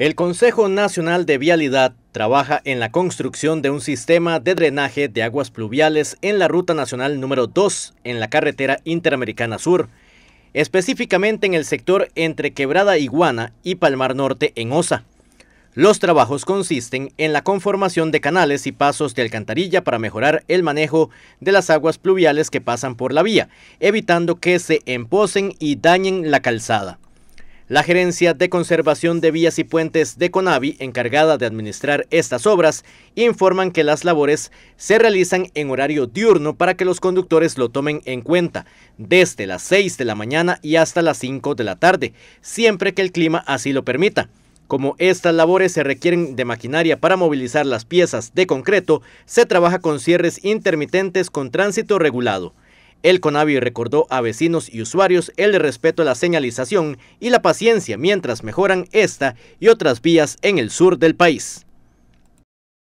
El Consejo Nacional de Vialidad trabaja en la construcción de un sistema de drenaje de aguas pluviales en la Ruta Nacional número 2, en la carretera Interamericana Sur, específicamente en el sector entre Quebrada Iguana y Palmar Norte en Osa. Los trabajos consisten en la conformación de canales y pasos de alcantarilla para mejorar el manejo de las aguas pluviales que pasan por la vía, evitando que se emposen y dañen la calzada. La Gerencia de Conservación de Vías y Puentes de Conavi, encargada de administrar estas obras, informan que las labores se realizan en horario diurno para que los conductores lo tomen en cuenta, desde las 6 de la mañana y hasta las 5 de la tarde, siempre que el clima así lo permita. Como estas labores se requieren de maquinaria para movilizar las piezas de concreto, se trabaja con cierres intermitentes con tránsito regulado. El CONAVI recordó a vecinos y usuarios el respeto a la señalización y la paciencia mientras mejoran esta y otras vías en el sur del país.